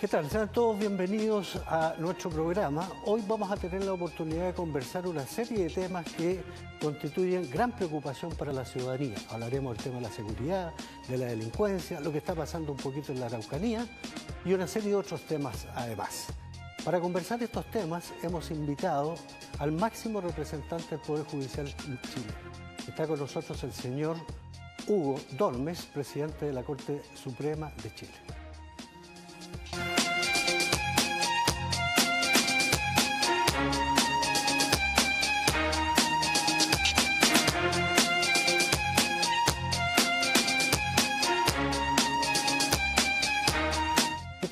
¿Qué tal? Sean todos bienvenidos a nuestro programa. Hoy vamos a tener la oportunidad de conversar una serie de temas que constituyen gran preocupación para la ciudadanía. Hablaremos del tema de la seguridad, de la delincuencia, lo que está pasando un poquito en la Araucanía y una serie de otros temas además. Para conversar estos temas hemos invitado al máximo representante del Poder Judicial en Chile. Está con nosotros el señor Hugo Dormes, presidente de la Corte Suprema de Chile.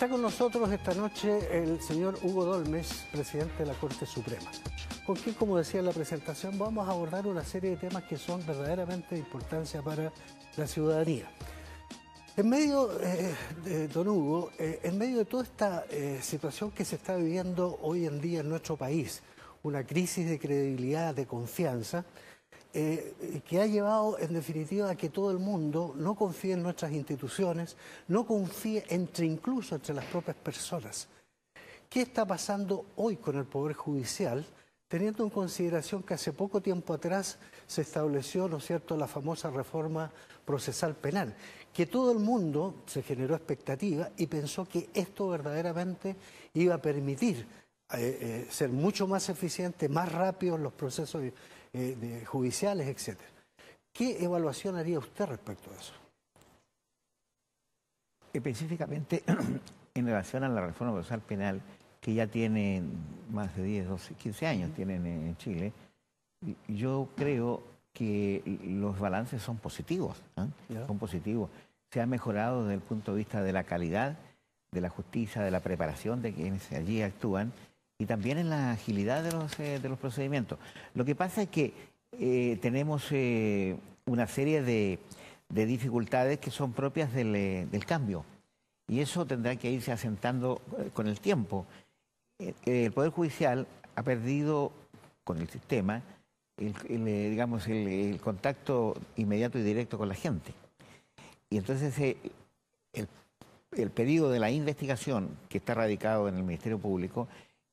Está con nosotros esta noche el señor Hugo Dolmes, presidente de la Corte Suprema. Con quien, como decía en la presentación, vamos a abordar una serie de temas que son verdaderamente de importancia para la ciudadanía. En medio, eh, de, don Hugo, eh, en medio de toda esta eh, situación que se está viviendo hoy en día en nuestro país, una crisis de credibilidad, de confianza, eh, que ha llevado en definitiva a que todo el mundo no confíe en nuestras instituciones, no confíe entre incluso entre las propias personas. ¿Qué está pasando hoy con el Poder Judicial? Teniendo en consideración que hace poco tiempo atrás se estableció, ¿no cierto?, la famosa reforma procesal penal, que todo el mundo se generó expectativa y pensó que esto verdaderamente iba a permitir eh, eh, ser mucho más eficiente, más rápido en los procesos eh, judiciales, etcétera. ¿Qué evaluación haría usted respecto a eso? Eh, específicamente en relación a la reforma procesal penal, que ya tiene más de 10, 12, 15 años tienen en Chile, yo creo que los balances son positivos, ¿ah? son positivos. Se ha mejorado desde el punto de vista de la calidad de la justicia, de la preparación de quienes allí actúan y también en la agilidad eh, de los, procedimientos. Lo que pasa es que eh, tenemos eh, una serie de, de, dificultades que son propias del, cambio y eso tendrá que irse asentando con el tiempo. el Poder Judicial ha perdido con el sistema el, digamos, el, contacto inmediato y directo con la gente. Y entonces el, el periodo de la investigación que está radicado en el Ministerio Público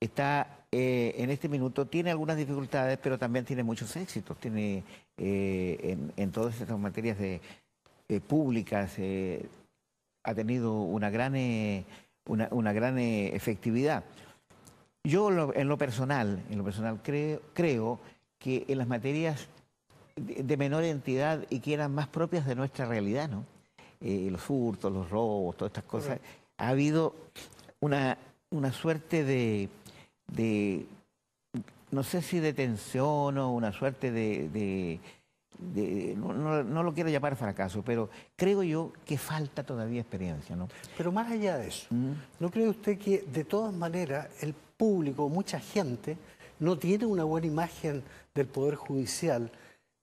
está eh, en este minuto, tiene algunas dificultades, pero también tiene muchos éxitos, tiene eh, en, todas estas materias de, eh, públicas, ha tenido una gran, una, gran efectividad. Yo en lo personal, en lo personal creo, creo que en las materias de, menor entidad y que eran más propias de nuestra realidad, ¿no? los hurtos, los robos, todas estas cosas, ha habido una, una suerte de de, no sé si de o una suerte de, no, lo quiero llamar fracaso, pero creo yo que falta todavía experiencia. ¿no? Pero más allá de eso, mm. ¿no cree usted que de todas maneras el público, mucha gente, no tiene una buena imagen del Poder Judicial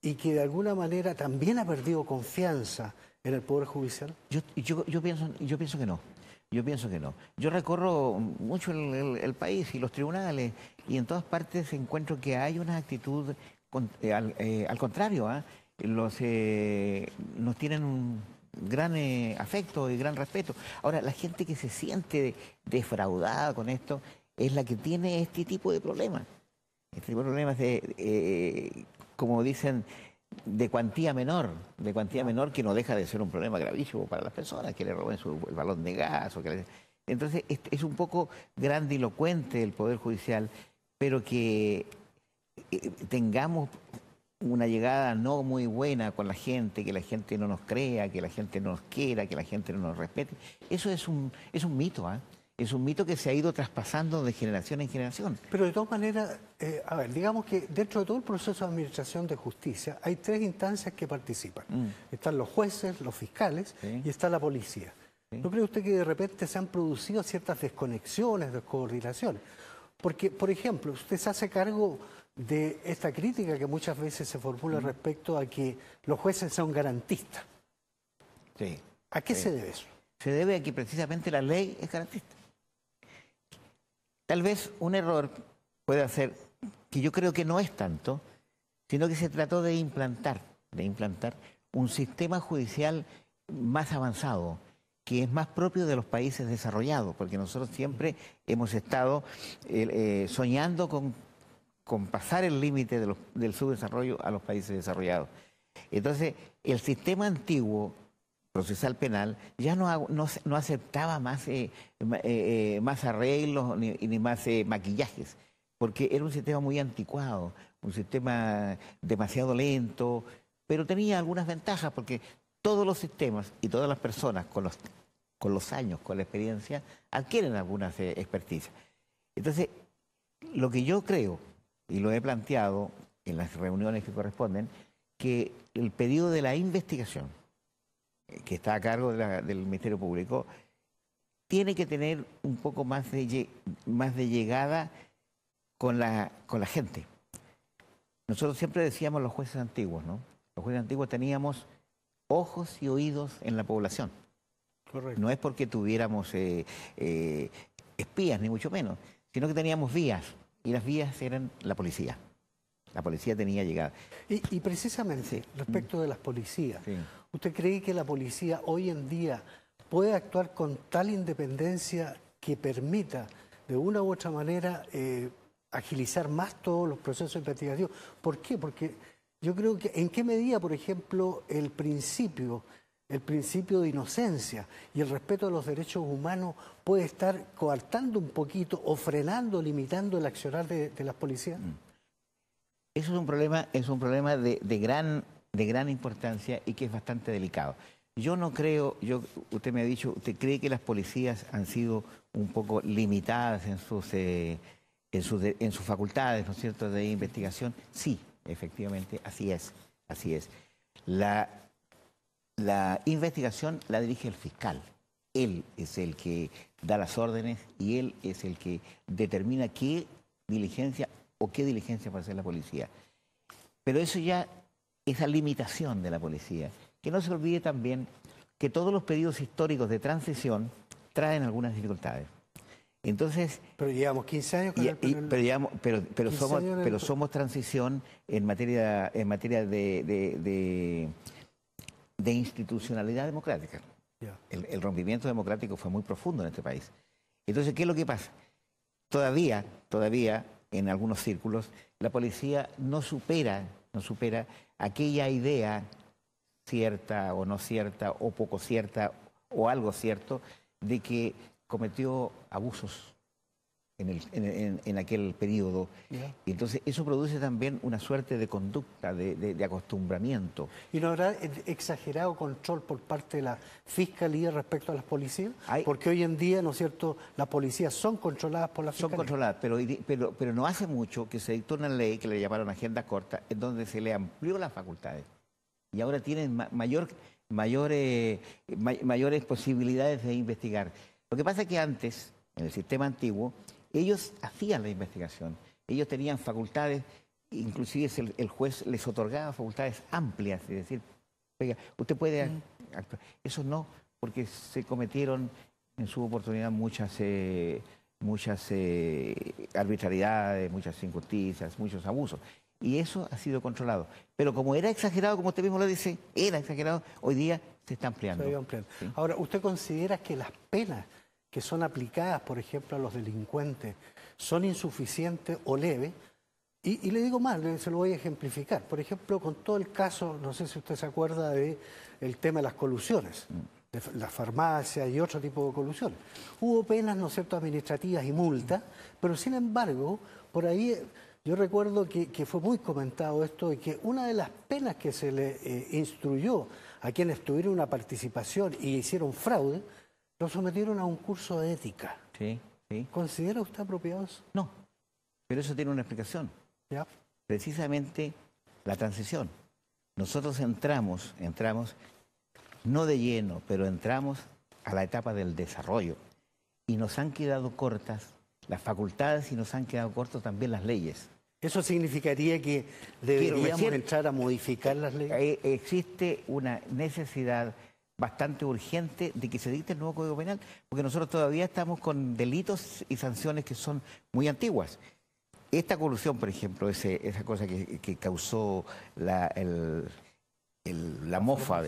y que de alguna manera también ha perdido confianza en el Poder Judicial? Yo, yo, yo, pienso, yo pienso que no. Yo pienso que no. Yo recorro mucho el, país y los tribunales y en todas partes encuentro que hay una actitud eh, eh, al, contrario. ¿ah? Los, eh, nos tienen un gran afecto y gran respeto. Ahora, la gente que se siente defraudada con esto es la que tiene este tipo de problemas. Este tipo de problemas de, como dicen, de cuantía menor, de cuantía menor que no deja de ser un problema gravísimo para las personas que le roben su, el balón de gas. O que le... Entonces es, un poco grandilocuente el Poder Judicial, pero que eh, tengamos una llegada no muy buena con la gente, que la gente no nos crea, que la gente no nos quiera, que la gente no nos respete. Eso es un, es un mito. ¿eh? es un mito que se ha ido traspasando de generación en generación. Pero de todas maneras, eh, a ver, digamos que dentro de todo el proceso de administración de justicia hay tres instancias que participan. Mm. Están los jueces, los fiscales y está la policía. ¿No cree usted que de repente se han producido ciertas desconexiones, descoordinaciones? Porque, por ejemplo, usted se hace cargo de esta crítica que muchas veces se formula mm. respecto a que los jueces son garantistas. ¿A qué se debe eso? Se debe a que precisamente la ley es garantista. Tal vez un error puede hacer, que yo creo que no es tanto, sino que se trató de implantar, de implantar un sistema judicial más avanzado, que es más propio de los países desarrollados, porque nosotros siempre hemos estado eh, eh, soñando con, con, pasar el límite del subdesarrollo a los países desarrollados. Entonces, el sistema antiguo procesal penal ya no, no, aceptaba más, eh, eh, eh, más arreglos ni, ni más maquillajes, porque era un sistema muy anticuado, un sistema demasiado lento, pero tenía algunas ventajas porque todos los sistemas y todas las personas con los, con los años, con la experiencia, adquieren algunas experticias. Entonces, lo que yo creo, y lo he planteado en las reuniones que corresponden, que el pedido de la investigación, que está a cargo del Ministerio Público, tiene que tener un poco más de, más de llegada con la, con la gente. Nosotros siempre decíamos los jueces antiguos, ¿no? Los jueces antiguos teníamos ojos y oídos en la población. Correcto. No es porque tuviéramos eh, eh, espías, ni mucho menos, sino que teníamos vías, y las vías eran la policía. La policía tenía llegada. Y, precisamente, respecto de las policías, ¿Usted cree que la policía hoy en día puede actuar con tal independencia que permita de una u otra manera eh, agilizar más todos los procesos de investigación? ¿Por qué? Porque yo creo que en qué medida, por ejemplo, el principio el principio de inocencia y el respeto a los derechos humanos puede estar coartando un poquito o frenando, limitando el accionar de, las policías? Mm. Eso es un problema, es un problema de, de gran de gran importancia y que es bastante delicado. Yo no creo, yo, usted me ha dicho, ¿usted cree que las policías han sido un poco limitadas eh, en sus, en sus, facultades, ¿no es cierto?, de investigación. Sí, efectivamente, así es, así es. La, la investigación la dirige el fiscal. Él es el que da las órdenes y él es el que determina qué diligencia o qué diligencia para hacer la policía. Pero eso ya esa limitación de la policía. Que no se olvide también que todos los periodos históricos de transición traen algunas dificultades. Entonces, pero llevamos 15 años con y, el pero, somos, transición en materia, de, de, institucionalidad democrática. El, el rompimiento democrático fue muy profundo en este país. Entonces, ¿qué es lo que pasa? Todavía, todavía, en algunos círculos, la policía no supera no supera, aquella idea cierta o no cierta o poco cierta o algo cierto de que cometió abusos en, el, en, aquel periodo. Y entonces eso produce también una suerte de conducta, de, acostumbramiento. ¿Y no habrá e-, exagerado control por parte de la fiscalía respecto a las policías? Porque hoy en día, ¿no es cierto?, las policías son controladas por la fiscalía. Son controladas, pero, pero, pero no hace mucho que se dictó una ley que le llamaron agenda corta, en donde se le amplió las facultades. Y ahora tienen mayor, mayores eh, mayores posibilidades de investigar. Lo que pasa es que antes, en el sistema antiguo, ellos hacían la investigación, ellos tenían facultades, inclusive el, juez les otorgaba facultades amplias, es decir, usted puede actuar. Eso no, porque se cometieron en su oportunidad muchas, eh, muchas eh, arbitrariedades, muchas injusticias, muchos abusos. Y eso ha sido controlado. Pero como era exagerado, como usted mismo lo dice, era exagerado, hoy día se está ampliando. Ahora, ¿usted considera que las penas que son aplicadas, por ejemplo, a los delincuentes, son insuficientes o leves. Y, le digo más, se lo voy a ejemplificar. Por ejemplo, con todo el caso, no sé si usted se acuerda del tema de las colusiones, de las farmacias y otro tipo de colusiones. Hubo penas, ¿no es cierto?, administrativas y multas, pero sin embargo, por ahí eh, yo recuerdo que, fue muy comentado esto y que una de las penas que se le eh, instruyó a quienes tuvieron una participación y hicieron fraude, lo sometieron a un curso de ética. Sí, ¿Considera usted apropiado No, pero eso tiene una explicación. Ya. Precisamente la transición. Nosotros entramos, entramos, no de lleno, pero entramos a la etapa del desarrollo. Y nos han quedado cortas las facultades y nos han quedado cortas también las leyes. ¿Eso significaría que deberíamos entrar a modificar las leyes? Eh, existe una necesidad bastante urgente de que se dicte el nuevo Código Penal, porque nosotros todavía estamos con delitos y sanciones que son muy antiguas. Esta corrupción, por ejemplo, esa cosa que, causó la, mofa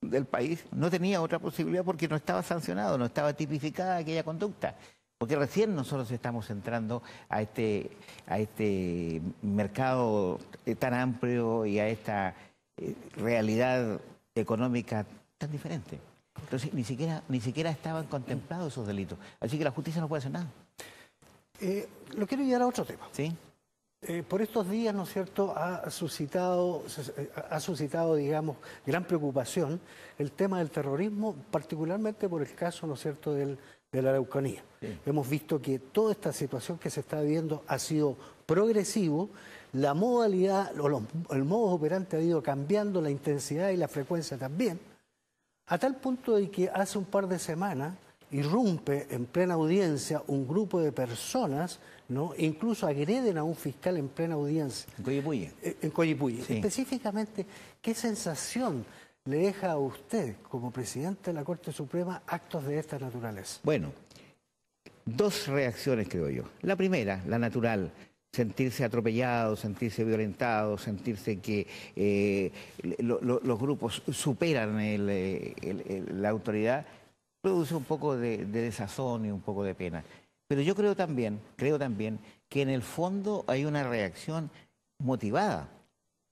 del país, no tenía otra posibilidad porque no estaba sancionado, no estaba tipificada aquella conducta. Porque recién nosotros estamos entrando a este, a este mercado eh, tan amplio y a esta eh, realidad económica tan diferente. Entonces, ni siquiera, ni siquiera estaban contemplados esos delitos. Así que la justicia no puede hacer nada. Eh, lo quiero llevar a otro tema. Sí. Eh, por estos días, ¿no es cierto?, ha suscitado, ha suscitado, digamos, gran preocupación el tema del terrorismo, particularmente por el caso, ¿no es cierto?, del, de la Araucanía. Hemos visto que toda esta situación que se está viviendo ha sido progresivo, la modalidad, o el modo operante ha ido cambiando, la intensidad y la frecuencia también a tal punto de que hace un par de semanas irrumpe en plena audiencia un grupo de personas, ¿no? incluso agreden a un fiscal en plena audiencia. En Coyipuye. Eh, en Coyipuye. Específicamente, ¿qué sensación le deja a usted, como presidente de la Corte Suprema, actos de esta naturaleza? Bueno, dos reacciones creo yo. La primera, la natural, sentirse atropellado, sentirse violentados, sentirse que eh, los grupos superan eh, la autoridad, produce un poco de, desazón y un poco de pena. Pero yo creo también, creo también que en el fondo hay una reacción motivada.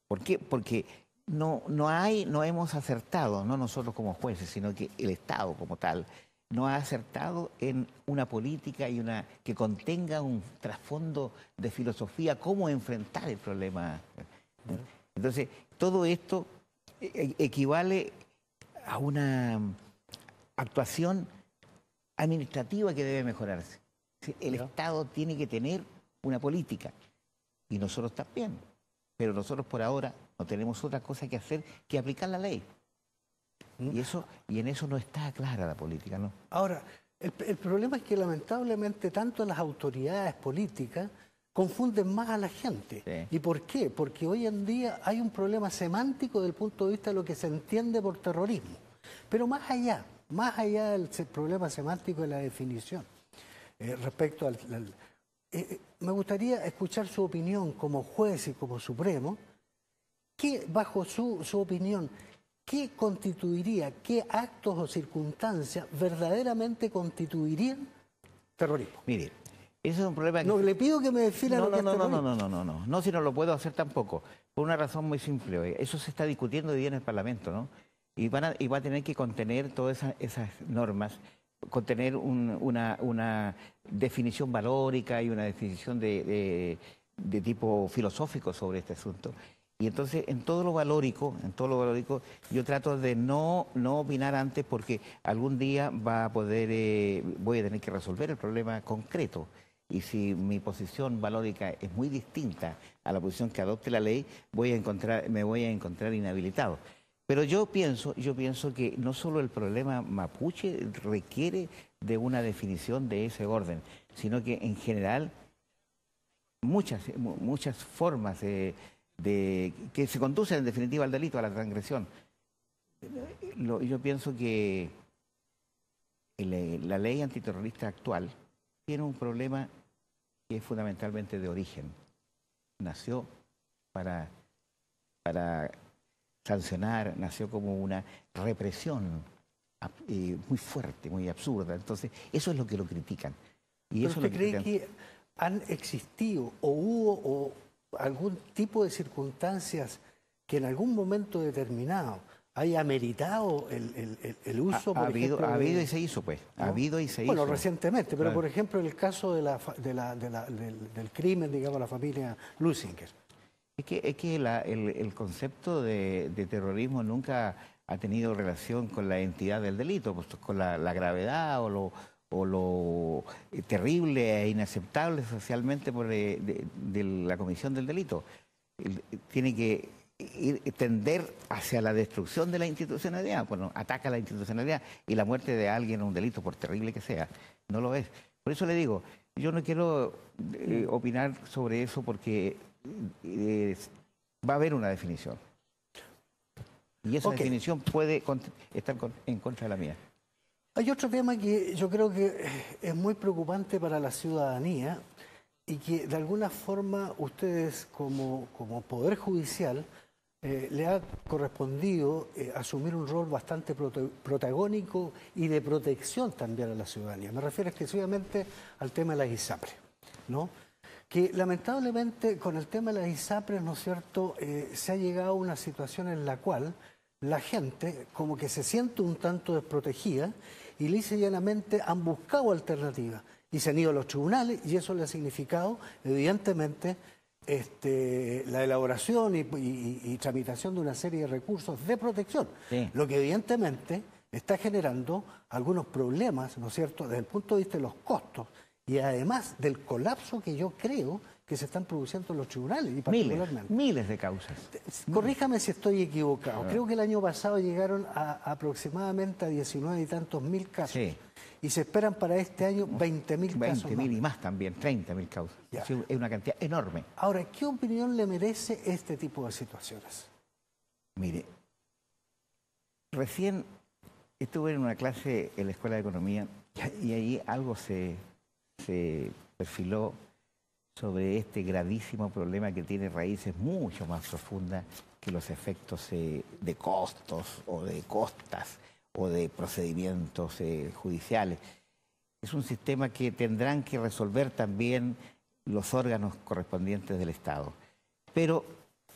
¿Por qué? Porque no, no, hay, no hemos acertado, no nosotros como jueces, sino que el Estado como tal, no ha acertado en una política y una que contenga un trasfondo de filosofía, cómo enfrentar el problema. Entonces, todo esto eh, eh, equivale a una actuación administrativa que debe mejorarse. El Estado tiene que tener una política y nosotros también, pero nosotros por ahora no tenemos otra cosa que hacer que aplicar la ley. ¿Mm? Y, eso, y en eso no está clara la política, ¿no? Ahora, el, problema es que lamentablemente tanto las autoridades políticas confunden más a la gente. ¿Y por qué? Porque hoy en día hay un problema semántico desde el punto de vista de lo que se entiende por terrorismo. Pero más allá, más allá del problema semántico de la definición, eh, respecto al... Eh, eh, me gustaría escuchar su opinión como juez y como supremo, que bajo su, su opinión, qué constituiría, qué actos o circunstancias verdaderamente constituirían terrorismo. Mire, ese es un problema que... No, le pido que me defina no, lo no, no, no, no, no, no, no, no, no, si no lo puedo hacer tampoco, por una razón muy simple. Eso se está discutiendo hoy día en el Parlamento, ¿no? Y, van va a tener que contener todas esas, normas, contener una, definición valórica y una definición de tipo filosófico sobre este asunto. Y entonces en todo lo valórico, en todo lo valórico, yo trato de no, opinar antes porque algún día va a poder, eh, voy a tener que resolver el problema concreto. Y si mi posición valórica es muy distinta a la posición que adopte la ley, voy a encontrar, me voy a encontrar inhabilitado. Pero yo pienso, yo pienso que no solo el problema mapuche requiere de una definición de ese orden, sino que en general muchas, muchas formas de de, que se conduce en definitiva al delito, a la transgresión. yo pienso que eh, la ley antiterrorista actual tiene un problema que es fundamentalmente de origen. Nació para, para sancionar, nació como una represión eh, muy fuerte, muy absurda. Entonces, eso es lo que lo critican. Y eso usted lo cree que han existido o hubo o algún tipo de circunstancias que en algún momento determinado haya meritado el, el, uso. Ha, ha habido, y se hizo, pues. Ha habido y se bueno, hizo. Bueno, recientemente, pero por ejemplo, en el caso de la, del, crimen, digamos, la familia Lusinger. Es que, es que el, concepto de, de, terrorismo nunca ha tenido relación con la entidad del delito, pues, con la, gravedad o lo o lo terrible e inaceptable socialmente por, eh, de, la comisión del delito. Tiene que ir, tender hacia la destrucción de la institucionalidad. Bueno, ataca la institucionalidad y la muerte de alguien es un delito, por terrible que sea. No lo es. Por eso le digo, yo no quiero eh, opinar sobre eso porque eh, va a haber una definición. Y esa definición puede estar en contra de la mía. Hay otro tema que yo creo que es muy preocupante para la ciudadanía y que de alguna forma ustedes como, como Poder Judicial eh, le ha correspondido eh, asumir un rol bastante protagónico y de protección también a la ciudadanía. Me refiero exclusivamente al tema de las ISAPRE. ¿no? que lamentablemente con el tema de las ISAPRE ¿no es cierto?, eh, se ha llegado a una situación en la cual la gente como que se siente un tanto desprotegida y lisa han buscado alternativas y se han ido a los tribunales y eso le ha significado, evidentemente, este, la elaboración y, tramitación de una serie de recursos de protección, lo que evidentemente está generando algunos problemas, ¿no es cierto?, desde el punto de vista de los costos y además del colapso que yo creo que se están produciendo en los tribunales y Miles, miles de causas. Corríjame si estoy equivocado. Ah. Creo que el año pasado llegaron a aproximadamente a 19 y tantos mil casos. Sí. Y se esperan para este año 20 mil casos. 20 mil y más también, 30 mil causas. Es una cantidad enorme. Ahora, ¿qué opinión le merece este tipo de situaciones? Mire, recién estuve en una clase en la Escuela de Economía y ahí algo se, se perfiló sobre este gravísimo problema que tiene raíces mucho más profundas que los efectos eh, de costos o de costas o de procedimientos eh, judiciales. Es un sistema que tendrán que resolver también los órganos correspondientes del Estado. Pero,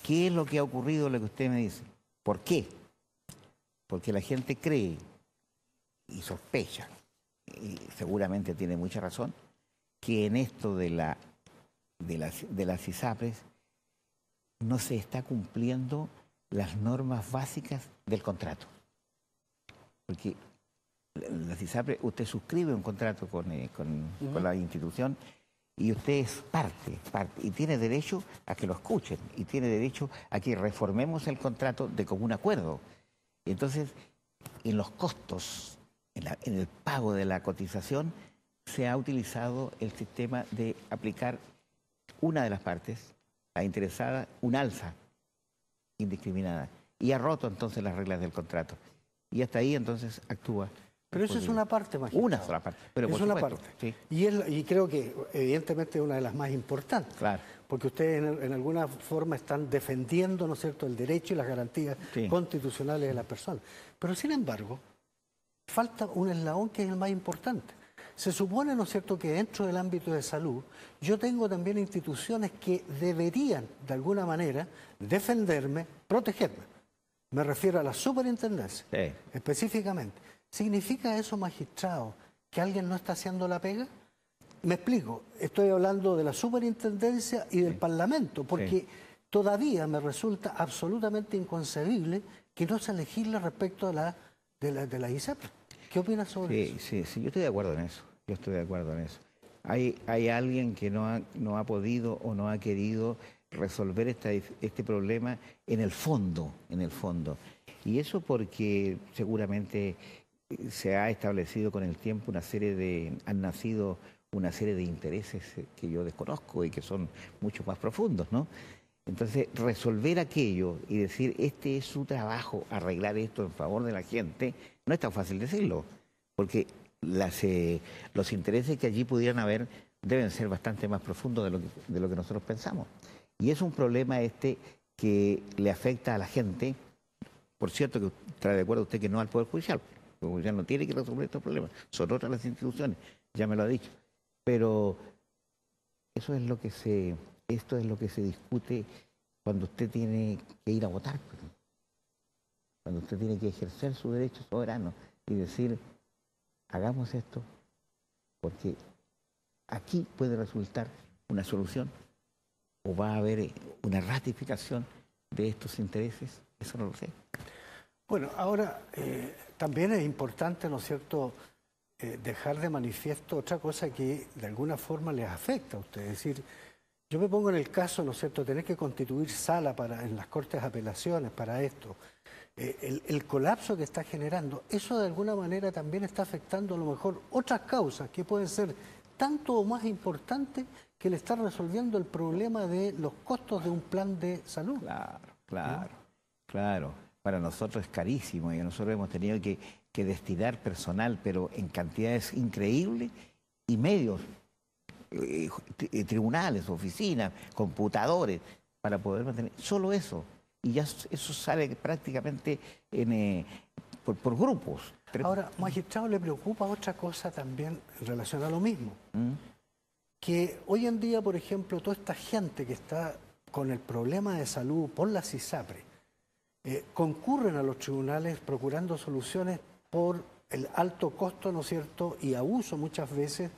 ¿qué es lo que ha ocurrido, lo que usted me dice? ¿Por qué? Porque la gente cree y sospecha, y seguramente tiene mucha razón, que en esto de la de las, de ISAPRES, no se está cumpliendo las normas básicas del contrato. Porque la ISAPRES, usted suscribe un contrato eh, con, la institución y usted es parte, parte, y tiene derecho a que lo escuchen, y tiene derecho a que reformemos el contrato de común acuerdo. Entonces, en los costos, en el pago de la cotización, se ha utilizado el sistema de aplicar una de las partes, ha interesada, un alza indiscriminada. Y ha roto entonces las reglas del contrato. Y hasta ahí entonces actúa. Pero eso es una parte, más. Una sola parte. Pero es una parte. Y, y creo que evidentemente es una de las más importantes. Claro. Porque ustedes en, alguna forma están defendiendo, ¿no es cierto?, el derecho y las garantías constitucionales de la persona. Pero sin embargo, falta un eslabón que es el más importante. Se supone, ¿no es cierto?, que dentro del ámbito de salud yo tengo también instituciones que deberían, de alguna manera, defenderme, protegerme. Me refiero a la superintendencia, específicamente. ¿Significa eso, magistrado, que alguien no está haciendo la pega? Me explico, estoy hablando de la superintendencia y del Parlamento, porque todavía me resulta absolutamente inconcebible que no se legisle respecto a la, de la, de e ¿Qué opinas sobre sí, Sí, sí, yo estoy de acuerdo en eso. Yo estoy de acuerdo en eso. Hay, hay alguien que no ha, no ha podido o no ha querido resolver esta, este problema en el fondo, en el fondo. Y eso porque seguramente eh, se ha establecido con el tiempo una serie de, han nacido una serie de intereses eh, que yo desconozco y que son mucho más profundos, ¿no? Entonces, resolver aquello y decir, este es su trabajo, arreglar esto en favor de la gente, no es tan fácil decirlo, porque eh, los intereses que allí pudieran haber deben ser bastante más profundos de lo, que, nosotros pensamos. Y es un problema este que le afecta a la gente, por cierto que trae de acuerdo usted que no al Poder Judicial, el Poder Judicial no tiene que resolver estos problemas, son otras las instituciones, ya me lo ha dicho. Pero eso es lo que se, esto es lo que se discute cuando usted tiene que ir a votar, pues. cuando usted tiene que ejercer su derecho soberano y decir hagamos esto porque aquí puede resultar una solución o va a haber eh, una ratificación de estos intereses, eso no lo sé. Bueno, ahora eh, también es importante, ¿no es cierto?, eh, dejar de manifiesto otra cosa que de alguna forma les afecta a ustedes. Es decir, yo me pongo en el caso, ¿no es cierto?, tener que constituir sala para, en las Cortes de Apelaciones para esto. Eh, el, colapso que está generando, eso de alguna manera también está afectando a lo mejor otras causas que pueden ser tanto o más importantes que le está resolviendo el problema de los costos de un plan de salud. Claro, claro, claro. Para nosotros es carísimo y nosotros hemos tenido que, destinar personal, pero en cantidades increíbles y medios, eh, eh, tribunales, oficinas, computadores, para poder mantener. Solo eso y ya eso sale prácticamente eh, por, grupos. Ahora, magistrado, le preocupa otra cosa también en relación a lo mismo. ¿Mm? Que hoy en día, por ejemplo, toda esta gente que está con el problema de salud por la CISAPRE, eh, concurren a los tribunales procurando soluciones por el alto costo, ¿no es cierto?, y abuso muchas veces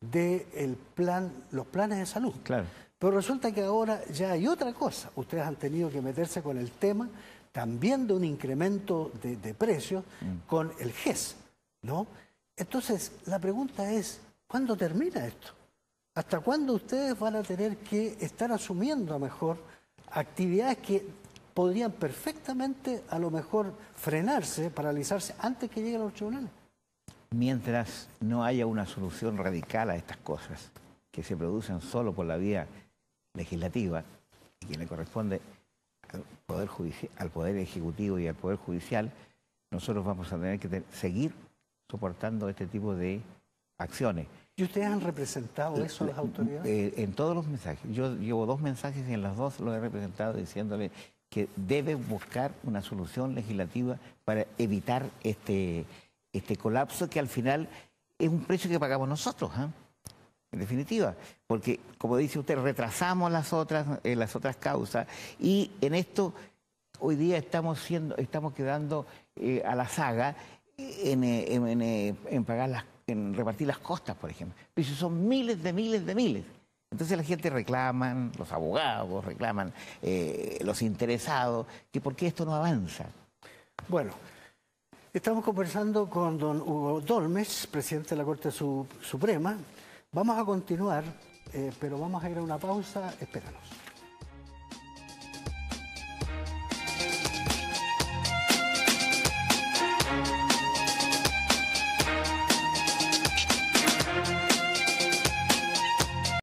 de el plan, los planes de salud. Claro. Pero resulta que ahora ya hay otra cosa. Ustedes han tenido que meterse con el tema también de un incremento de, precios mm. con el GES, ¿no? Entonces, la pregunta es, ¿cuándo termina esto? ¿Hasta cuándo ustedes van a tener que estar asumiendo a mejor actividades que podrían perfectamente a lo mejor frenarse, paralizarse antes que lleguen a los tribunales? Mientras no haya una solución radical a estas cosas que se producen solo por la vía legislativa y que le corresponde al poder, al poder Ejecutivo y al Poder Judicial, nosotros vamos a tener que seguir soportando este tipo de acciones. ¿Y ustedes han representado eso a las autoridades? Eh, en todos los mensajes. Yo llevo dos mensajes y en las dos lo he representado diciéndole que debe buscar una solución legislativa para evitar este, este colapso que al final es un precio que pagamos nosotros. ¿eh? en definitiva, porque como dice usted, retrasamos las otras, eh, las otras causas y en esto hoy día estamos, siendo, estamos quedando eh, a la saga en, eh, en, en, repartir las costas, por ejemplo. son miles de miles de miles. Entonces la gente reclaman, los abogados reclaman, los interesados, que por qué esto no avanza. Bueno, estamos conversando con don Hugo Dolmes, presidente de la Corte Suprema, Vamos a continuar, eh, pero vamos a ir a una pausa. Espéranos.